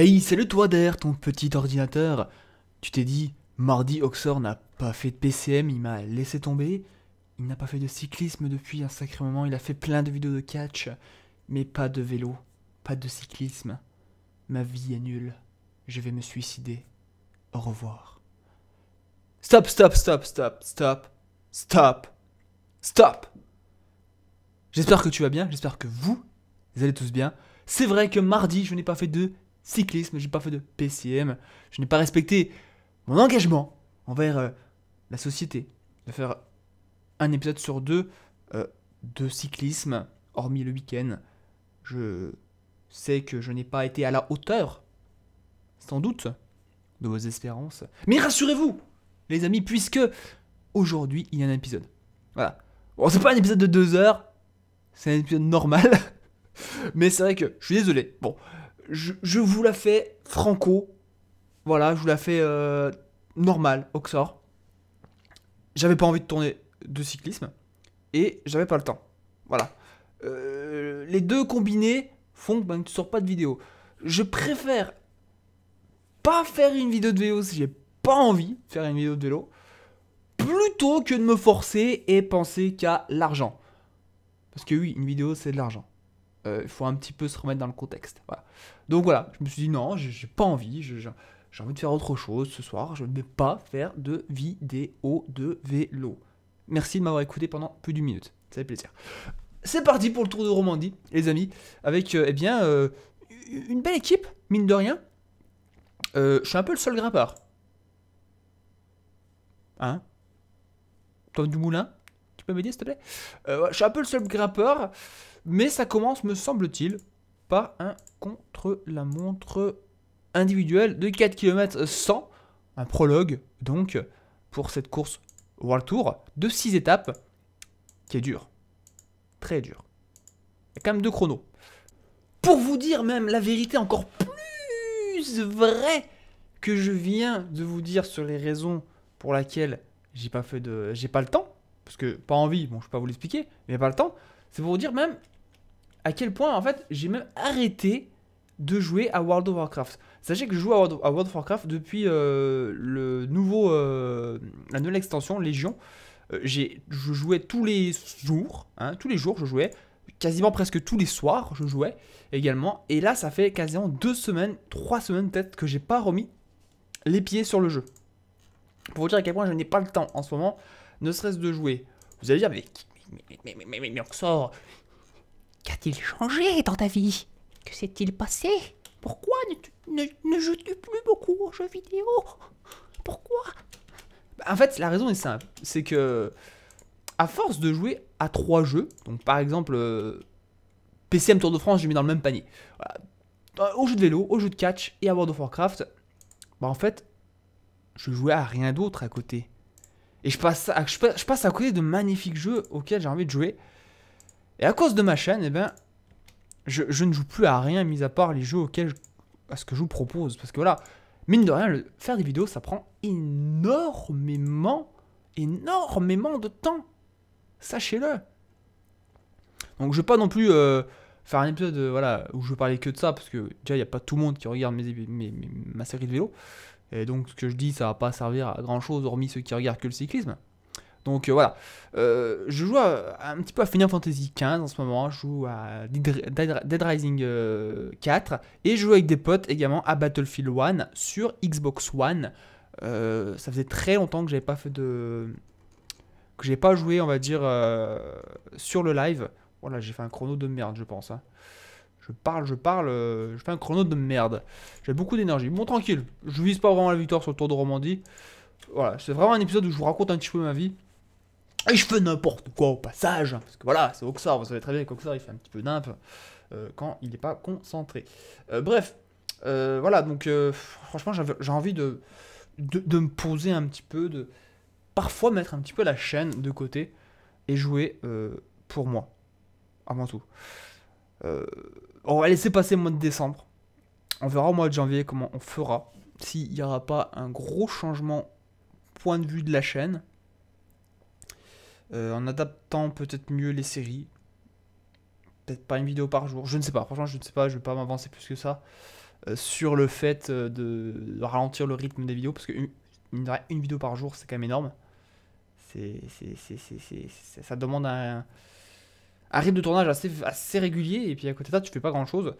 Hey, c'est le toit d'air, ton petit ordinateur Tu t'es dit, mardi, Oxor n'a pas fait de PCM, il m'a laissé tomber. Il n'a pas fait de cyclisme depuis un sacré moment, il a fait plein de vidéos de catch, mais pas de vélo, pas de cyclisme. Ma vie est nulle, je vais me suicider. Au revoir. Stop, stop, stop, stop, stop, stop, stop J'espère que tu vas bien, j'espère que vous, vous allez tous bien. C'est vrai que mardi, je n'ai pas fait de cyclisme, j'ai pas fait de PCM, je n'ai pas respecté mon engagement envers euh, la société de faire un épisode sur deux euh, de cyclisme, hormis le week-end. Je sais que je n'ai pas été à la hauteur, sans doute, de vos espérances. Mais rassurez-vous, les amis, puisque aujourd'hui il y a un épisode. Voilà. Bon, c'est pas un épisode de deux heures, c'est un épisode normal. Mais c'est vrai que je suis désolé. Bon, je, vous la fais franco. Voilà, je vous la fais euh, normal, normale, sort J'avais pas envie de tourner de cyclisme et j'avais pas le temps. Voilà. Euh, les deux combinés font que ben, tu sors pas de vidéo. Je préfère pas faire une vidéo de vélo si j'ai pas envie de faire une vidéo de vélo plutôt que de me forcer et penser qu'à l'argent. Parce que oui, une vidéo c'est de l'argent. Euh, il faut un petit peu se remettre dans le contexte. Voilà. Donc voilà, je me suis dit non, j'ai pas envie, j'ai envie de faire autre chose ce soir, je ne vais pas faire de vidéo de vélo. Merci de m'avoir écouté pendant plus d'une minute, ça fait plaisir. C'est parti pour le tour de Romandie, les amis, avec euh, eh bien euh, une belle équipe, mine de rien. Euh, je suis un peu le seul grimpeur. Hein du moulin Tu peux m'aider s'il te plaît Je suis un peu le seul grimpeur, mais ça commence, me semble-t-il, pas un contre-la-montre individuelle de 4 km sans Un prologue, donc, pour cette course World Tour de 6 étapes, qui est dure. Très dure. Il y a quand même deux chronos. Pour vous dire même la vérité encore plus vraie que je viens de vous dire sur les raisons pour lesquelles j'ai pas fait de... j'ai pas le temps, parce que pas envie, bon je peux pas vous l'expliquer, mais pas le temps, c'est pour vous dire même à quel point, en fait, j'ai même arrêté de jouer à World of Warcraft. Sachez que je joue à World of, Warcraft depuis le nouveau, la nouvelle extension Légion. je jouais tous les jours, tous les jours je jouais, quasiment presque tous les soirs je jouais également. Et là, ça fait quasiment deux semaines, trois semaines peut-être que j'ai pas remis les pieds sur le jeu. Pour vous dire à quel point je n'ai pas le temps en ce moment, ne serait-ce de jouer. Vous allez dire, mais mais, mais, mais, mais, mais, mais, Qu'a-t-il changé dans ta vie Que s'est-il passé Pourquoi ne, joues-tu plus beaucoup aux jeux vidéo Pourquoi bah, En fait, la raison est simple. C'est que, à force de jouer à trois jeux, donc par exemple, euh, PCM Tour de France, j'ai mis dans le même panier. Euh, au jeu de vélo, au jeu de catch et à World of Warcraft, bah en fait, je jouais à rien d'autre à côté. Et je passe je passe à côté de magnifiques jeux auxquels j'ai envie de jouer. Et à cause de ma chaîne, eh ben, je, ne joue plus à rien, mis à part les jeux auxquels à ce que je vous propose. Parce que voilà, mine de rien, faire des vidéos, ça prend énormément, énormément de temps. Sachez-le. Donc je vais pas non plus euh, faire un épisode euh, voilà, où je vais parler que de ça, parce que déjà, il n'y a pas tout le monde qui regarde mes, mes, ma série de vélo. Et donc ce que je dis, ça va pas servir à grand-chose, hormis ceux qui regardent que le cyclisme. Donc euh, voilà, euh, je joue un petit peu à Final Fantasy XV en ce moment, je joue à Dead, Rising 4 euh, et je joue avec des potes également à Battlefield 1 sur Xbox One. ça faisait très longtemps que j'avais pas fait de que j'ai pas joué, on va dire sur le live. Voilà, j'ai fait un chrono de merde, je pense. Hein. Je parle, je parle, je fais un chrono de merde. J'ai beaucoup d'énergie. Bon, tranquille, je vise pas vraiment la victoire sur le Tour de Romandie. Voilà, c'est vraiment un épisode où je vous raconte un petit peu ma vie. Et je fais n'importe quoi au passage, hein, parce que voilà, c'est Oxar, vous savez très bien qu'Oxar il fait un petit peu nimp euh, quand il n'est pas concentré. Euh, bref, euh, voilà, donc franchement j'ai envie de, de, de, me poser un petit peu, de parfois mettre un petit peu la chaîne de côté et jouer pour moi, avant tout. on va laisser passer le mois de décembre, on verra au mois de janvier comment on fera, s'il n'y aura pas un gros changement point de vue de la chaîne euh, en adaptant peut-être mieux les séries. Peut-être pas une vidéo par jour, je ne sais pas, franchement je ne sais pas, je ne vais pas m'avancer plus que ça. Euh, sur le fait euh, de ralentir le rythme des vidéos, parce que une, vidéo par jour c'est quand même énorme. C'est, ça demande un, rythme de tournage assez, assez régulier, et puis à côté de ça tu fais pas grand chose.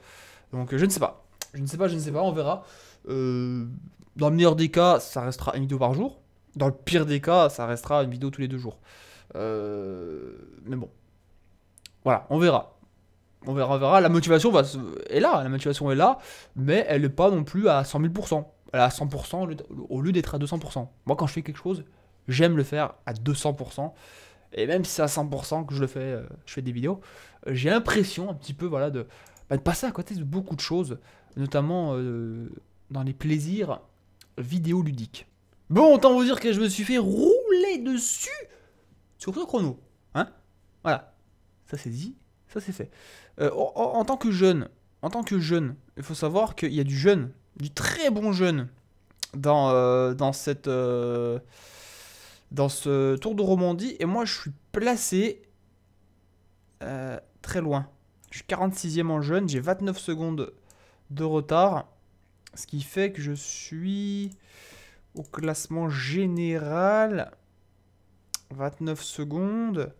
Donc je ne sais pas, je ne sais pas, je ne sais pas, on verra. dans le meilleur des cas, ça restera une vidéo par jour. Dans le pire des cas, ça restera une vidéo tous les deux jours. Euh, mais bon, voilà, on verra. On verra, on verra. La motivation va, est là, la motivation est là, mais elle n'est pas non plus à 100 000%. Elle est à 100% au lieu d'être à 200%. Moi, quand je fais quelque chose, j'aime le faire à 200%. Et même si c'est à 100% que je le fais, euh, je fais des vidéos, j'ai l'impression un petit peu voilà, de, bah, de, passer à côté de beaucoup de choses, notamment euh, dans les plaisirs vidéoludiques. Bon, autant vous dire que je me suis fait rouler dessus sur ce chrono. Hein voilà. Ça c'est dit, ça c'est fait. Euh, en, tant que jeune, en tant que jeune, il faut savoir qu'il y a du jeune, du très bon jeune dans, euh, dans cette euh, dans ce Tour de Romandie et moi je suis placé très loin. Je suis 46e en jeune, j'ai 29 secondes de retard, ce qui fait que je suis au classement général 29 secondes.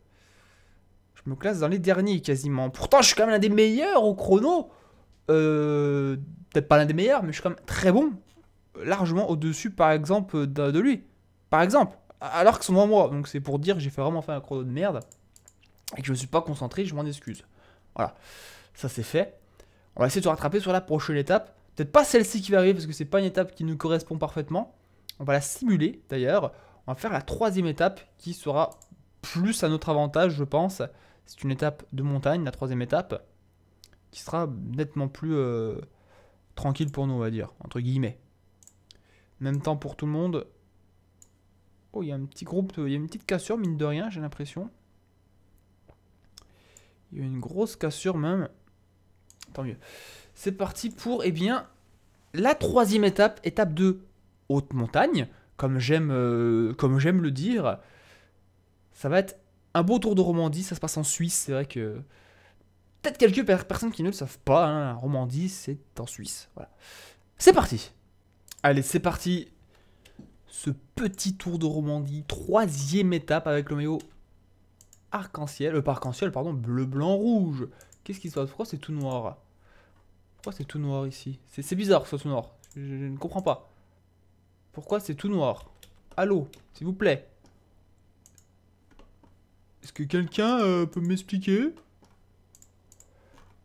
Je me classe dans les derniers quasiment. Pourtant, je suis quand même l'un des meilleurs au chrono. Euh, peut-être pas l'un des meilleurs, mais je suis quand même très bon. Largement au-dessus, par exemple, de, lui. Par exemple. Alors que sont moi. Donc c'est pour dire que j'ai fait vraiment fait un chrono de merde. Et que je me suis pas concentré, je m'en excuse. Voilà. Ça c'est fait. On va essayer de se rattraper sur la prochaine étape. Peut-être pas celle-ci qui va arriver parce que c'est pas une étape qui nous correspond parfaitement. On va la simuler d'ailleurs. On va faire la troisième étape qui sera plus à notre avantage, je pense. C'est une étape de montagne, la troisième étape, qui sera nettement plus euh, tranquille pour nous, on va dire, entre guillemets. Même temps pour tout le monde. Oh, il y a un petit groupe, il y a une petite cassure, mine de rien, j'ai l'impression. Il y a une grosse cassure même. Tant mieux. C'est parti pour, et eh bien, la troisième étape, étape de haute montagne comme j'aime euh, comme j'aime le dire. Ça va être un beau tour de Romandie, ça se passe en Suisse, c'est vrai que peut-être quelques personnes qui ne le savent pas, hein, Romandie c'est en Suisse. C'est parti. Allez, c'est parti. Ce petit tour de Romandie, troisième étape avec le maillot arc-en-ciel, le euh, parc arc-en-ciel, pardon, bleu, blanc, rouge. Qu'est-ce qui se passe Pourquoi c'est tout noir Pourquoi c'est tout noir ici C'est bizarre que ce soit tout noir. je ne comprends pas. Pourquoi c'est tout noir Allô, s'il vous plaît. Est-ce que quelqu'un euh, peut m'expliquer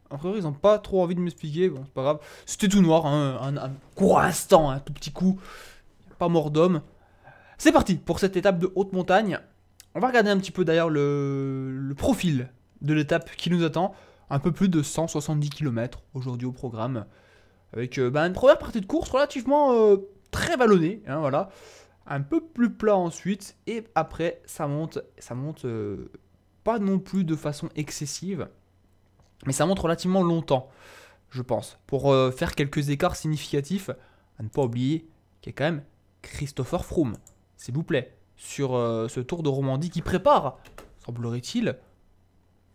en priori, ils n'ont pas trop envie de m'expliquer. Bon, c'est pas grave. C'était tout noir, hein, un, court instant, un tout petit coup. Pas mort d'homme. C'est parti pour cette étape de haute montagne. On va regarder un petit peu d'ailleurs le, profil de l'étape qui nous attend. Un peu plus de 170 km aujourd'hui au programme. Avec euh, bah, une première partie de course relativement euh, très vallonné, hein, voilà. Un peu plus plat ensuite, et après ça monte, ça monte euh, pas non plus de façon excessive, mais ça monte relativement longtemps, je pense, pour euh, faire quelques écarts significatifs. À ne pas oublier qu'il y a quand même Christopher Froome, s'il vous plaît, sur euh, ce Tour de Romandie qui prépare, semblerait-il,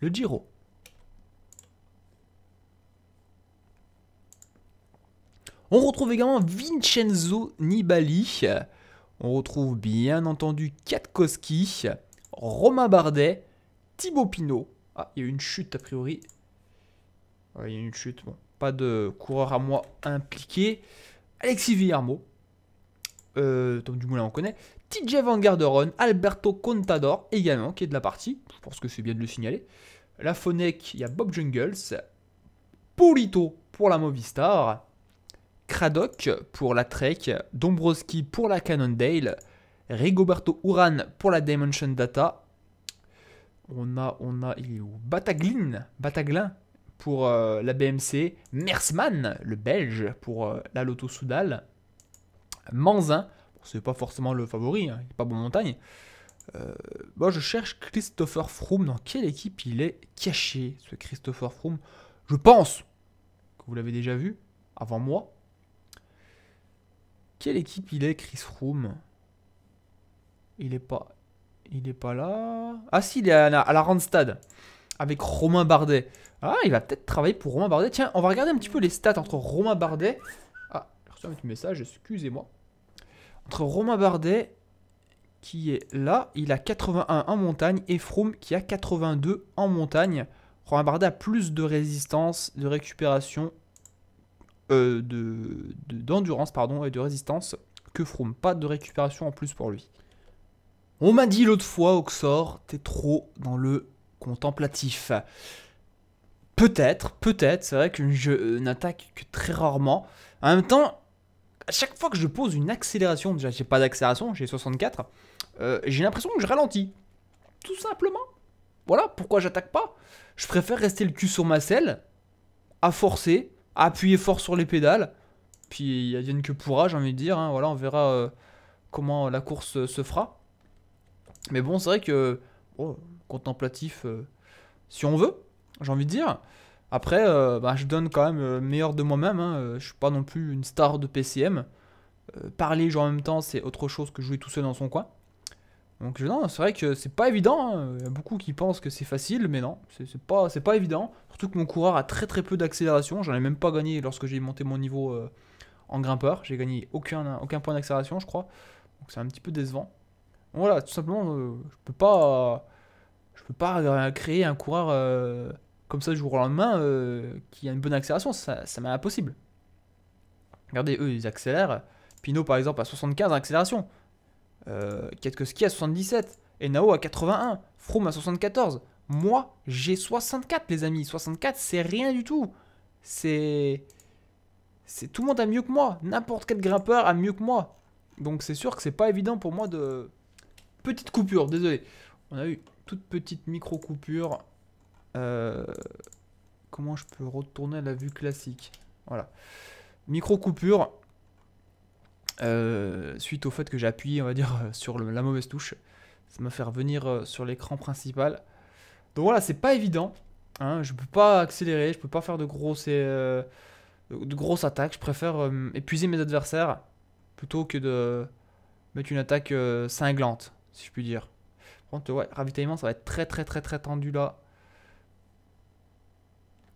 le Giro. On retrouve également Vincenzo Nibali. On retrouve bien entendu Katkowski, Romain Bardet, Thibaut Pinot. Ah, il y a eu une chute a priori. il y a une chute, bon. Pas de coureur à moi impliqué. Alexis Villarmo. Euh, Tom Dumoulin, on connaît. TJ Van Garderon, Alberto Contador également, qui est de la partie. Je pense que c'est bien de le signaler. La Fonec, il y a Bob Jungles. Polito pour la Movistar. Kradock pour la Trek, Dombrowski pour la Cannondale, Rigoberto Uran pour la Dimension Data. On a, on a, il est où Bataglin, Bataglin pour euh, la BMC, Mersman, le Belge, pour euh, la Lotto Soudal, Manzin, c'est pas forcément le favori, hein, il n'est pas bon montagne. Euh, moi, je cherche Christopher Froome. Dans quelle équipe il est caché, ce Christopher Froome Je pense que vous l'avez déjà vu avant moi. Quelle équipe il est, Chris Froome Il est pas... Il est pas là... Ah si, il est à la, Randstad. Avec Romain Bardet. Ah, il va peut-être travailler pour Romain Bardet. Tiens, on va regarder un petit peu les stats entre Romain Bardet... Ah, j'ai reçu un petit message, excusez-moi. Entre Romain Bardet, qui est là, il a 81 en montagne, et Froome qui a 82 en montagne. Romain Bardet a plus de résistance, de récupération euh, d'endurance pardon, et de résistance que Froome. Pas de récupération en plus pour lui. On m'a dit l'autre fois, Oxor, t'es trop dans le contemplatif. Peut-être, peut-être, c'est vrai que je euh, n'attaque que très rarement. En même temps, à chaque fois que je pose une accélération, déjà j'ai pas d'accélération, j'ai 64, euh, j'ai l'impression que je ralentis. Tout simplement. Voilà pourquoi j'attaque pas. Je préfère rester le cul sur ma selle, à forcer, appuyer fort sur les pédales. Puis il rien que pourra, j'ai envie de dire. Hein. voilà, on verra euh, comment la course euh, se fera. Mais bon, c'est vrai que oh, contemplatif, euh, si on veut, j'ai envie de dire. Après, bah, je donne quand même meilleur de moi-même. je hein. je suis pas non plus une star de PCM. parler jouer en même temps, c'est autre chose que jouer tout seul dans son coin. Donc non, c'est vrai que c'est pas évident. Hein. Il y a beaucoup qui pensent que c'est facile, mais non, c'est pas, pas évident. Surtout que mon coureur a très très peu d'accélération. J'en ai même pas gagné lorsque j'ai monté mon niveau euh, en grimpeur. J'ai gagné aucun, aucun point d'accélération, je crois. Donc c'est un petit peu décevant. voilà, tout simplement, euh, je peux pas, je peux pas créer un coureur euh, comme ça du jour au lendemain qui a une bonne accélération. Ça, ça m'est impossible. Regardez, eux, ils accélèrent. Pinot, par exemple, à 75 accélération euh, à 77, Enao à 81, Froome à 74. Moi, j'ai 64, les amis. 64, c'est rien du tout. C'est. C'est tout le monde a mieux que moi. N'importe quel grimpeur a mieux que moi. Donc c'est sûr que c'est pas évident pour moi de. Petite coupure, désolé. On a eu toute petite micro coupure. Euh, comment je peux retourner à la vue classique Voilà. Micro coupure. Euh, suite au fait que j'ai appuyé, on va dire, euh, sur la mauvaise touche. Ça me fait revenir euh, sur l'écran principal. Donc voilà, c'est pas évident. Hein. je peux pas accélérer, je peux pas faire de grosses, de grosses attaques. Je préfère épuiser mes adversaires plutôt que de mettre une attaque cinglante, si je puis dire. Par ravitaillement, ça va être très très très très tendu là.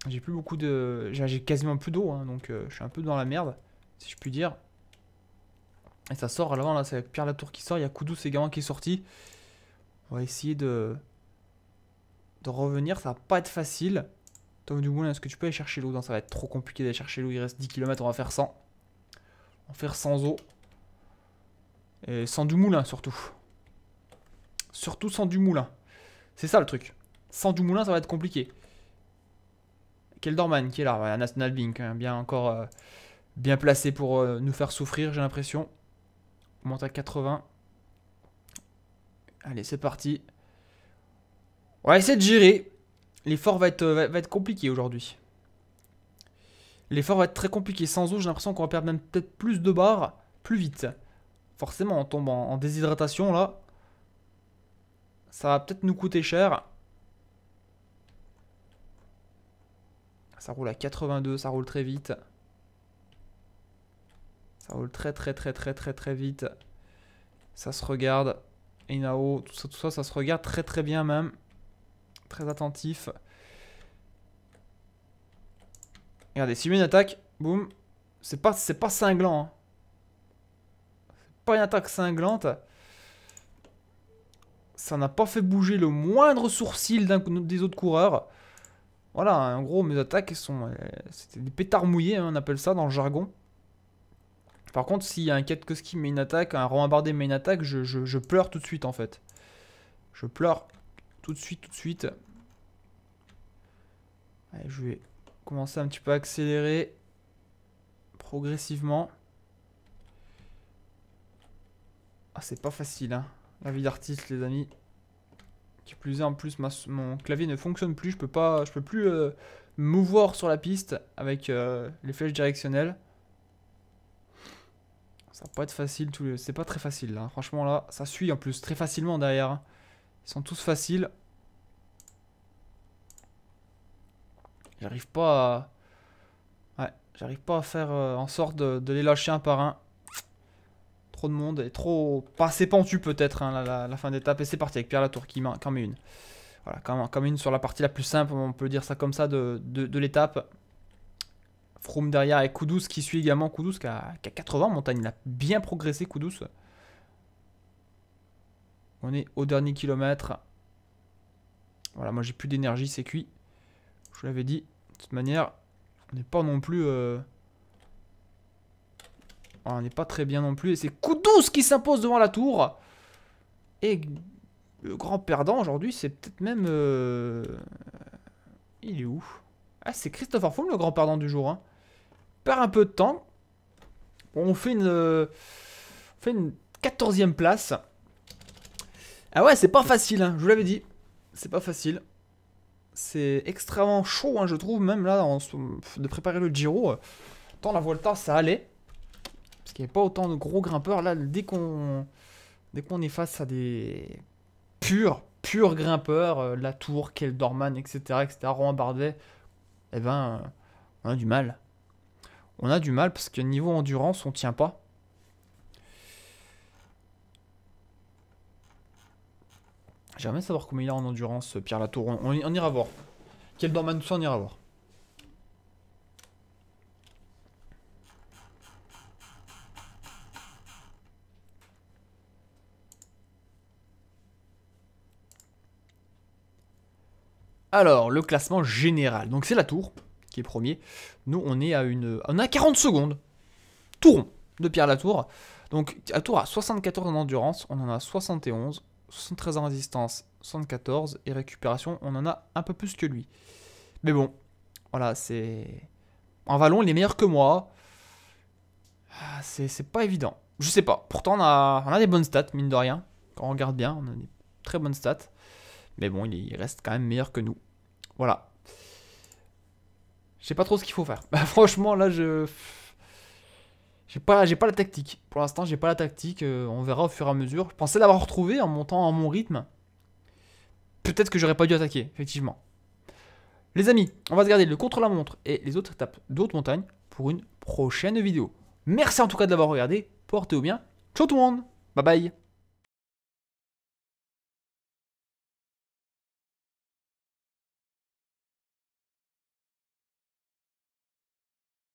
J'ai plus beaucoup de... J'ai quasiment plus d'eau, hein, donc je suis un peu dans la merde, si je puis dire. Et ça sort à l'avant, là, c'est avec Pierre Latour qui sort. Il y a Koudous également qui est sorti. On va essayer de, de revenir. Ça va pas être facile. Tom Moulin, est-ce que tu peux aller chercher l'eau Non, ça va être trop compliqué d'aller chercher l'eau. Il reste 10 km, on va faire 100. On va faire sans eau. Et sans moulin surtout. Surtout sans du moulin. C'est ça le truc. Sans du moulin ça va être compliqué. Keldorman qui est là, National Bank, hein. bien encore euh, bien placé pour euh, nous faire souffrir, j'ai l'impression. On monte à 80. Allez, c'est parti. On va essayer de gérer. L'effort euh, va être, va, être compliqué aujourd'hui. L'effort va être très compliqué. Sans eau, j'ai l'impression qu'on va perdre même peut-être plus de barres plus vite. Forcément, on tombe en déshydratation là. Ça va peut-être nous coûter cher. Ça roule à 82, ça roule très vite. Ça roule très très très très très très vite. Ça se regarde. Inao, tout ça, tout ça, ça se regarde très très bien même. Très attentif. Regardez, si une attaque, boum. C'est pas, c'est pas cinglant. Hein. C'est pas une attaque cinglante. Ça n'a pas fait bouger le moindre sourcil des autres coureurs. Voilà, hein, en gros, mes attaques, sont, euh, c'était des pétards mouillés, hein, on appelle ça dans le jargon. Par contre, s'il y a un met une attaque, un Romain Bardet met une attaque, je, pleure tout de suite en fait. Je pleure tout de suite, tout de suite. je vais commencer un petit peu à accélérer progressivement. Ah, c'est pas facile, hein. La vie d'artiste, les amis. Qui plus est, en plus, mon clavier ne fonctionne plus. Je peux pas, je peux plus euh, mouvoir sur la piste avec euh, les flèches directionnelles. Ça va pas être facile, c'est pas très facile là. Hein. Franchement là, ça suit en plus très facilement derrière. Hein. Ils sont tous faciles. J'arrive pas à... Ouais, j'arrive pas à faire euh, en sorte de, les lâcher un par un. Trop de monde et trop... Pas assez pentu peut-être hein, la, fin d'étape. Et c'est parti avec Pierre Latour qui quand met une. Voilà, comme, comme une sur la partie la plus simple, on peut dire ça comme ça, de l'étape. Froome derrière et Koudouz qui suit également Koudouz qui a, 80 en montagne. Il a bien progressé Koudouz On est au dernier kilomètre. Voilà, moi j'ai plus d'énergie, c'est cuit. Je vous l'avais dit. De toute manière, on n'est pas non plus... Euh, on n'est pas très bien non plus. Et c'est Koudouz qui s'impose devant la tour. Et le grand perdant aujourd'hui, c'est peut-être même... Euh, il est où Ah, c'est Christopher Froome le grand perdant du jour. Hein perd un peu de temps. On fait une, euh, fait une 14e place. Ah ouais, c'est pas facile, hein, je vous l'avais dit. C'est pas facile. C'est extrêmement chaud, hein, je trouve, même là, de préparer le Giro. Tant la Volta, ça allait. Parce qu'il n'y avait pas autant de gros grimpeurs. Là, dès qu'on dès qu'on est face à des purs, purs grimpeurs, euh, la tour, Keldorman, etc., etc., Romain Bardet, eh ben, on a du mal on a du mal parce que niveau endurance, on tient pas. J'aimerais savoir combien il a en endurance, euh, Pierre Latour. On, ira voir. Quel dorman on ira voir. Alors, le classement général. Donc c'est la tour qui est premier. Nous, on est à une. On a 40 secondes. Tour de Pierre Latour. Donc, à tour à 74 en endurance, on en a 71, 73 en résistance, 74 et récupération, on en a un peu plus que lui. Mais bon, voilà, c'est. En vallon, il est meilleur que moi. Ah, c'est pas évident. Je sais pas. Pourtant, on a, on a des bonnes stats, mine de rien. Quand on regarde bien, on a des très bonnes stats. Mais bon, il reste quand même meilleur que nous. Voilà. Je sais pas trop ce qu'il faut faire. Bah, franchement, là, je. J'ai pas, pas la tactique. Pour l'instant, j'ai pas la tactique. Euh, on verra au fur et à mesure. Je pensais l'avoir retrouvé en montant à mon rythme. Peut-être que j'aurais pas dû attaquer, effectivement. Les amis, on va se garder le contre-la-montre et les autres étapes d'autres montagnes montagne pour une prochaine vidéo. Merci en tout cas de l'avoir regardé. Portez-vous bien. Ciao tout le monde. Bye bye.